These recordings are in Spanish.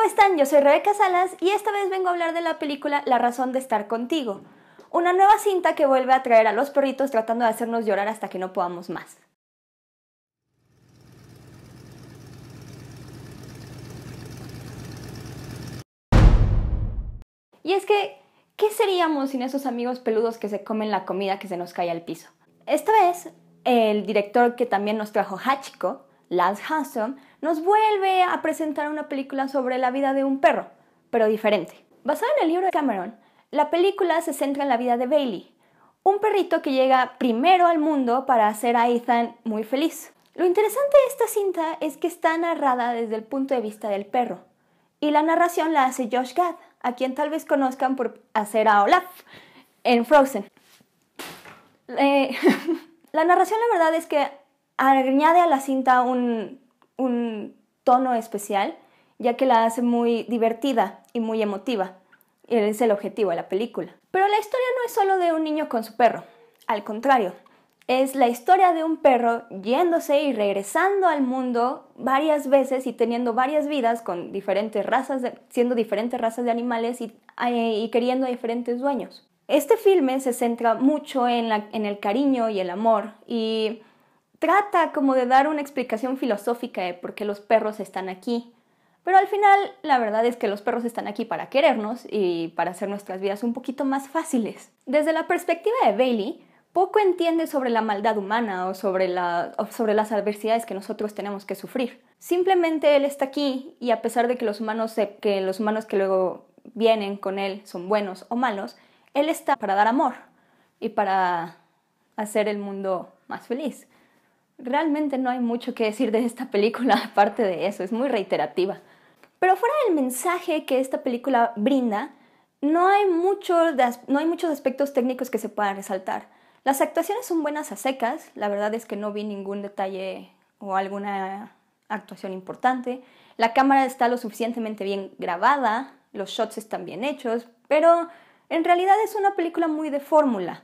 ¿cómo están? Yo soy Rebeca Salas y esta vez vengo a hablar de la película La razón de estar contigo, una nueva cinta que vuelve a traer a los perritos tratando de hacernos llorar hasta que no podamos más. Y es que, ¿qué seríamos sin esos amigos peludos que se comen la comida que se nos cae al piso? Esta vez, el director que también nos trajo Hachiko, Lance Handsome, nos vuelve a presentar una película sobre la vida de un perro, pero diferente. Basada en el libro de Cameron, la película se centra en la vida de Bailey, un perrito que llega primero al mundo para hacer a Ethan muy feliz. Lo interesante de esta cinta es que está narrada desde el punto de vista del perro, y la narración la hace Josh Gad, a quien tal vez conozcan por hacer a Olaf en Frozen. Eh, la narración la verdad es que añade a la cinta un, tono especial, ya que la hace muy divertida y muy emotiva. Y es el objetivo de la película. Pero la historia no es solo de un niño con su perro, al contrario, es la historia de un perro yéndose y regresando al mundo varias veces y teniendo varias vidas con diferentes razas, siendo diferentes razas de animales y, queriendo a diferentes dueños. Este filme se centra mucho en, en el cariño y el amor y trata como de dar una explicación filosófica de por qué los perros están aquí. Pero al final, la verdad es que los perros están aquí para querernos y para hacer nuestras vidas un poquito más fáciles. Desde la perspectiva de Bailey, poco entiende sobre la maldad humana o sobre, las adversidades que nosotros tenemos que sufrir. Simplemente él está aquí y a pesar de que los humanos, que, los humanos que luego vienen con él son buenos o malos, él está para dar amor y para hacer el mundo más feliz. Realmente no hay mucho que decir de esta película aparte de eso, es muy reiterativa. Pero fuera del mensaje que esta película brinda, no hay, muchos aspectos técnicos que se puedan resaltar. Las actuaciones son buenas a secas, la verdad es que no vi ningún detalle o alguna actuación importante. La cámara está lo suficientemente bien grabada, los shots están bien hechos, pero en realidad es una película muy de fórmula.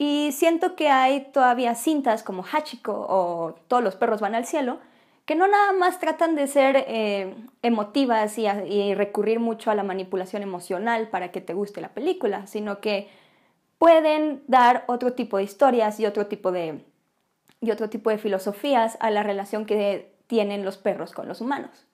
Y siento que hay todavía cintas como Hachiko o Todos los perros van al cielo, que no nada más tratan de ser eh, emotivas y, recurrir mucho a la manipulación emocional para que te guste la película, sino que pueden dar otro tipo de historias y otro tipo y otro tipo de filosofías a la relación que tienen los perros con los humanos.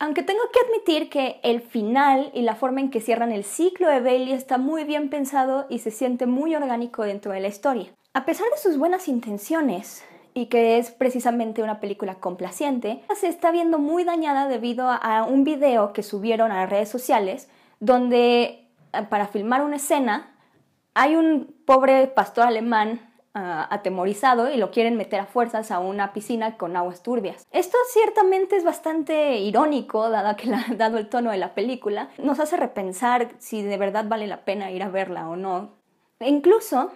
Aunque tengo que admitir que el final y la forma en que cierran el ciclo de Bailey está muy bien pensado y se siente muy orgánico dentro de la historia. A pesar de sus buenas intenciones y que es precisamente una película complaciente, se está viendo muy dañada debido a un video que subieron a las redes sociales donde eh, para filmar una escena hay un pobre pastor alemán Ah, atemorizado y lo quieren meter a fuerzas a una piscina con aguas turbias. Esto ciertamente es bastante irónico, dado, que la, dado el tono de la película. Nos hace repensar si de verdad vale la pena ir a verla o no. E incluso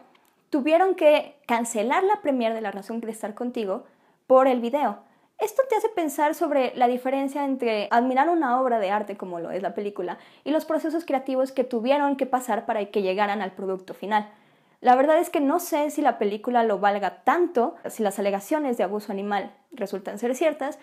tuvieron que cancelar la premier de La razón de estar contigo por el video. Esto te hace pensar sobre la diferencia entre admirar una obra de arte como lo es la película y los procesos creativos que tuvieron que pasar para que llegaran al producto final. La verdad es que no sé si la película lo valga tanto, si las alegaciones de abuso animal resultan ser ciertas,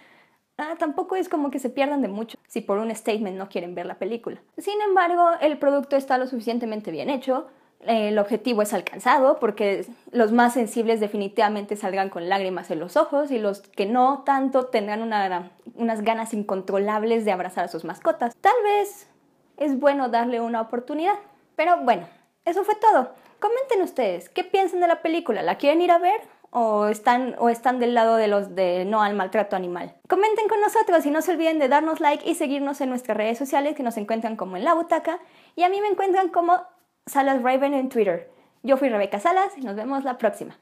ah, tampoco es como que se pierdan de mucho si por un statement no quieren ver la película. Sin embargo, el producto está lo suficientemente bien hecho, el objetivo es alcanzado porque los más sensibles definitivamente salgan con lágrimas en los ojos y los que no tanto tendrán unas ganas incontrolables de abrazar a sus mascotas. Tal vez es bueno darle una oportunidad. Pero bueno, eso fue todo. Comenten ustedes, ¿qué piensan de la película? ¿La quieren ir a ver? O están, o están del lado de los de no al maltrato animal. Comenten con nosotros y no se olviden de darnos like y seguirnos en nuestras redes sociales que nos encuentran como en la butaca y a mí me encuentran como Salas Raven en Twitter. Yo fui Rebeca Salas y nos vemos la próxima.